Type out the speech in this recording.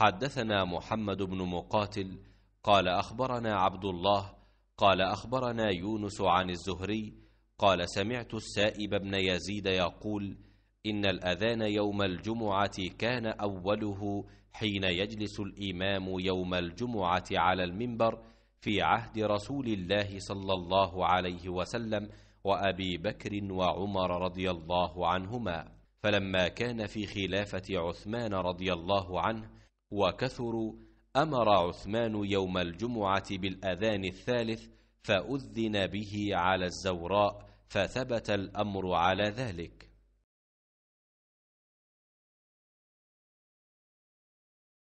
حدثنا محمد بن مقاتل قال أخبرنا عبد الله قال أخبرنا يونس عن الزهري قال سمعت السائب بن يزيد يقول إن الأذان يوم الجمعة كان أوله حين يجلس الإمام يوم الجمعة على المنبر في عهد رسول الله صلى الله عليه وسلم وأبي بكر وعمر رضي الله عنهما فلما كان في خلافة عثمان رضي الله عنه وكثروا امر عثمان يوم الجمعه بالاذان الثالث فاذن به على الزوراء فثبت الامر على ذلك